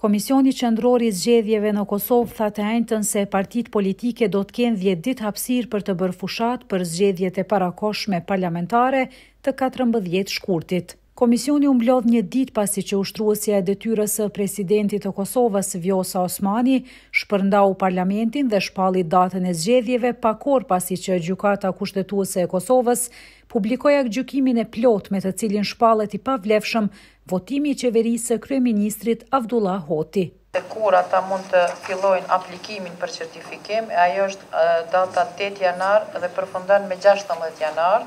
Komisioni Qendror i Zgjedhjeve në Kosovë tha të enjtën se partit politike do të kenë 10 ditë hapsir për të bërë fushat për zgjedhjet e parakoshme parlamentare të 14 shkurtit. Komisioni u mblodh një ditë pasi që ushtruesja e detyrës së presidentit të Kosovës Vjosa Osmani shpërndau parlamentin dhe shpalli datën e zgjedhjeve pa kohë pasi që gjykata kushtetuese e Kosovës publikoi gjykimin e plot me të cilin shpallet i pavlefshëm votimi i qeverisë së kryeministrit Abdullah Hoti. Të kur ata mund të fillojnë aplikimin për certifikim e ajo është data 8 janar dhe përfundan me 16 janar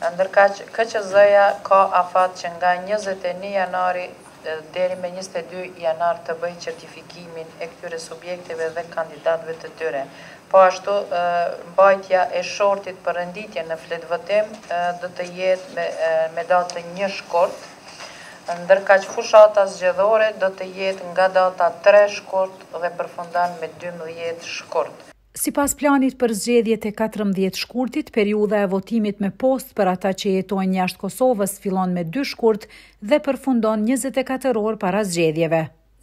ndërka që KCZ-ja ka afat që nga 21 janari deri me 22 janar të bëjë certifikimin e këtyre subjekteve dhe kandidatve të tyre. Po ashtu, mbajtja e shortit për rënditje në fletëvëtim dhe të jetë me datë një shkort, ndërka që fushata zgjedhore dhe të jetë nga data 3 shkort dhe përfundan me 12 shkort. Si pas planit për zgjedhjet e 14 shkurtit, periuda e votimit me post për ata që jetojnë jashtë Kosovës filon me 2 shkurt dhe përfundon 24 orë para zgjedhjeve.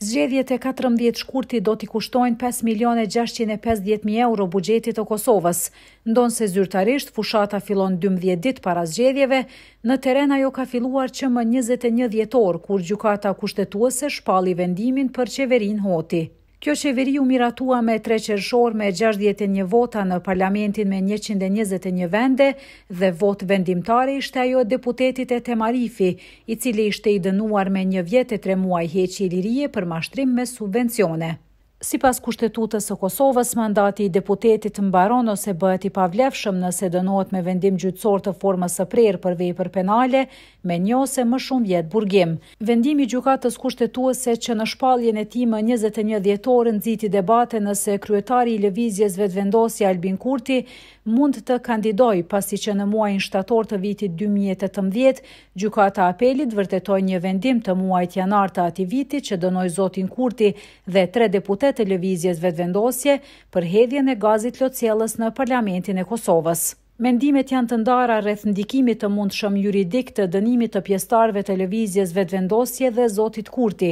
Zgjedhjet e 14 shkurtit do t'i kushtojnë 5.650.000 euro bugjetit o Kosovës, ndonë se zyrtarisht fushata filon 12 dit para zgjedhjeve, në terena jo ka filuar që më 21 djetor, kur gjukata kushtetuese shpali vendimin për qeverin hoti. Kjo qeveri u miratua me tre qershor me 61 vota në parlamentin me 121 vende dhe vot vendimtare ishte ajo deputetit e Temarifi, i cili ishte i dënuar me një vjetë e tre muaj i lirije për mashtrim me subvencione. Si pas kushtetutës së Kosovës, mandati i deputetit mbaron ose bëhet i pavlefshëm nëse dënohet me vendim gjyqësor të formës së prerë për për penale me një ose më shumë vjet burgim. Vendimi i gjykatës kushtetuese që në shpalljen e tij më 21 dhjetor ziti debate nëse kryetari i lëvizjes vetvendosje Albin Kurti mund të kandidoj pasi që në muajin shtator të vitit 2018, Gjukata apelit vërtetoi një vendim të muajit janar të atij viti që dënoi zotin Kurti dhe tre deputet të televizjes vetëvendosje për hedhjen e gazit lotësjelës në parlamentin e Kosovës. Mendimet janë të ndara rreth ndikimit të mundshëm juridik të dënimit të pjesëtarëve të lëvizjes vetëvendosje dhe Zotit Kurti.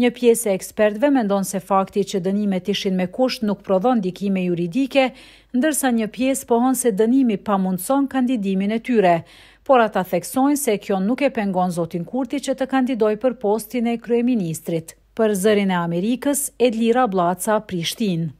Një pjesë e ekspertëve mendon se fakti që dënimet ishin me kusht nuk prodhon ndikime juridike, ndërsa një pjesë pohon se dënimi pamundson kandidimin e tyre. Por ata theksojnë se kjo nuk e pengon Zotin Kurti që të kandidoj për postin e kryeministrit për zërin e Amerikës Edlira Blaca Prishtin.